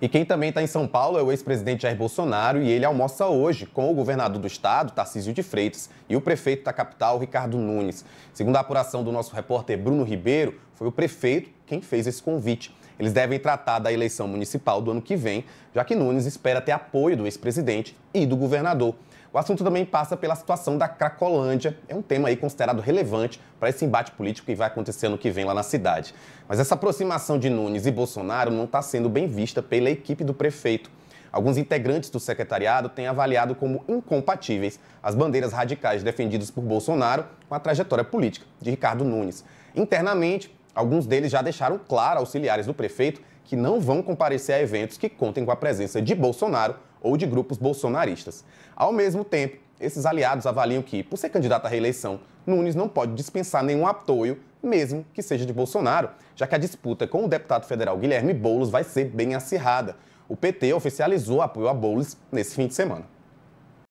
E quem também está em São Paulo é o ex-presidente Jair Bolsonaro e ele almoça hoje com o governador do estado, Tarcísio de Freitas, e o prefeito da capital, Ricardo Nunes. Segundo a apuração do nosso repórter Bruno Ribeiro, foi o prefeito quem fez esse convite. Eles devem tratar da eleição municipal do ano que vem, já que Nunes espera ter apoio do ex-presidente e do governador. O assunto também passa pela situação da Cracolândia. É um tema aí considerado relevante para esse embate político que vai acontecer ano que vem lá na cidade. Mas essa aproximação de Nunes e Bolsonaro não está sendo bem vista pela equipe do prefeito. Alguns integrantes do secretariado têm avaliado como incompatíveis as bandeiras radicais defendidas por Bolsonaro com a trajetória política de Ricardo Nunes. Internamente, Alguns deles já deixaram claro auxiliares do prefeito que não vão comparecer a eventos que contem com a presença de Bolsonaro ou de grupos bolsonaristas. Ao mesmo tempo, esses aliados avaliam que, por ser candidato à reeleição, Nunes não pode dispensar nenhum apoio, mesmo que seja de Bolsonaro, já que a disputa com o deputado federal Guilherme Boulos vai ser bem acirrada. O PT oficializou apoio a Boulos nesse fim de semana.